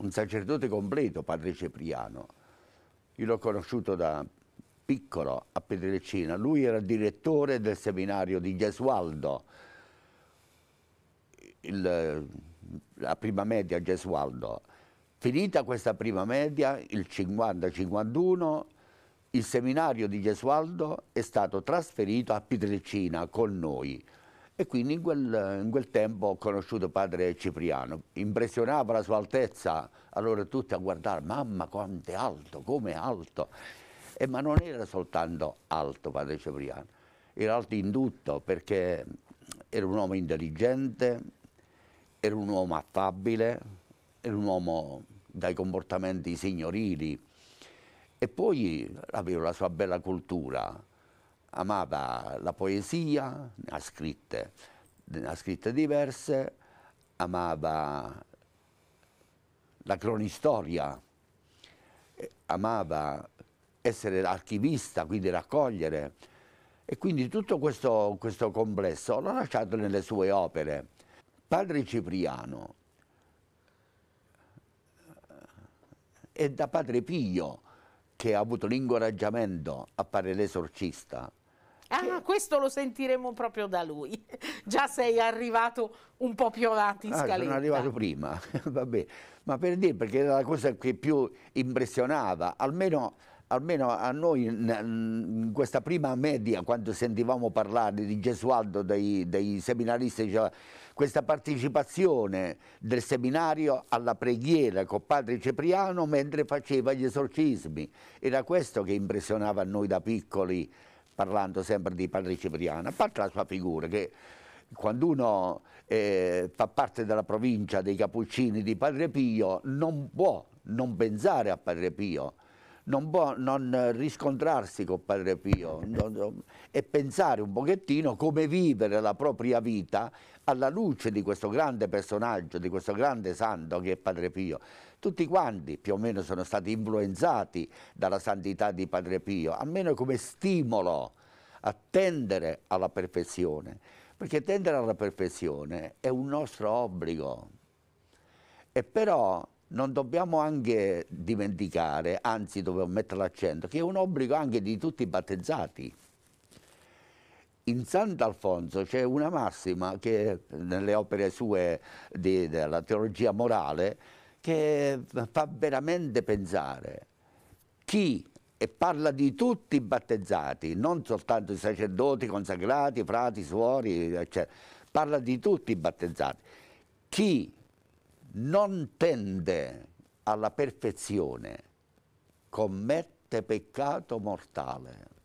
un sacerdote completo, padre Cepriano. Io l'ho conosciuto da piccolo a Pedreccina, lui era direttore del seminario di Gesualdo, il, la prima media Gesualdo. Finita questa prima media, il 50-51, il seminario di Gesualdo è stato trasferito a Pietrelcina con noi. E quindi in quel, in quel, tempo ho conosciuto padre Cipriano. Impressionava la sua altezza, allora tutti a guardare, mamma quanto è alto, come alto. E, ma non era soltanto alto padre Cipriano, era alto in tutto perché era un uomo intelligente, era un uomo affabile, era un uomo dai comportamenti signorili. E poi aveva la sua bella cultura, amava la poesia, ne ha scritte, ne ha scritte diverse, amava la cronistoria, eh, amava essere archivista, quindi raccogliere. E quindi tutto questo, questo complesso l'ha lasciato nelle sue opere. Padre Cipriano eh, è da Padre Pio che ha avuto l'incoraggiamento a fare l'esorcista Ah, questo lo sentiremo proprio da lui. Già sei arrivato un po' più avanti in ah, scaletta. Sono arrivato prima, va Ma per dire, perché era la cosa che più impressionava, almeno, almeno a noi in, in, questa prima media, quando sentivamo parlare di Gesualdo, dei, dei seminaristi, diceva questa partecipazione del seminario alla preghiera con padre Cipriano mentre faceva gli esorcismi. Era questo che impressionava a noi da piccoli parlando sempre di padre Cipriano, a parte la sua figura che quando uno eh, fa parte della provincia dei Cappuccini di Padre Pio non può non pensare a Padre Pio, non può non riscontrarsi con Padre Pio non, e pensare un pochettino come vivere la propria vita alla luce di questo grande personaggio, di questo grande santo che è Padre Pio. Tutti quanti più o meno sono stati influenzati dalla santità di Padre Pio, almeno come stimolo a tendere alla perfezione, perché tendere alla perfezione è un nostro obbligo. E però non dobbiamo anche dimenticare, anzi dobbiamo mettere l'accento, che è un obbligo anche di tutti i battezzati. In Sant'Alfonso c'è una massima che nelle opere sue di, della teologia morale che fa veramente pensare chi e parla di tutti i battezzati, non soltanto i sacerdoti, consacrati, frati, suori, eccetera, parla di tutti i battezzati. Chi non tende alla perfezione, commette peccato mortale.